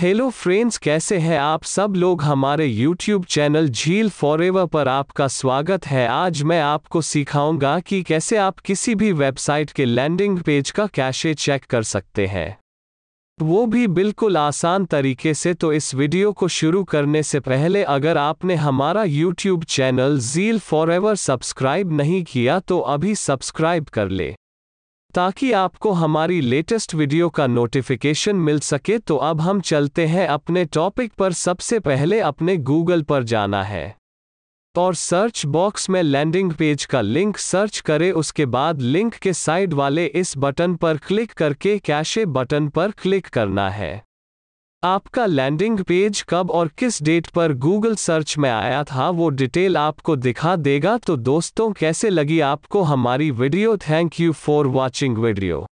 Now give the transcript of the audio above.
hello friends कैसे हैं आप सब लोग हमारे यूट्यूब चैनल झील फॉरेवर पर आपका स्वागत है आज मैं आपको सिखाऊंगा कि कैसे आप किसी भी वेबसाइट के लैंडिंग पेज का कैशे चेक कर सकते हैं वो भी बिल्कुल आसान तरीके से तो इस वीडियो को शुरू करने से पहले अगर आपने हमारा YouTube channel Jheel forever subscribe नहीं किया तो अभी सब्सक्राइब कर ले ताकि आपको हमारी लेटेस्ट वीडियो का नोटिफिकेशन मिल सके तो अब हम चलते हैं अपने टॉपिक पर सबसे पहले अपने गूगल पर जाना है और सर्च बॉक्स में लैंडिंग पेज का लिंक सर्च करें उसके बाद लिंक के साइड वाले इस बटन पर क्लिक करके कैशे बटन पर क्लिक करना है आपका लैंडिंग पेज कब और किस डेट पर गूगल सर्च में आया था वो डिटेल आपको दिखा देगा तो दोस्तों कैसे लगी आपको हमारी video thank you for watching video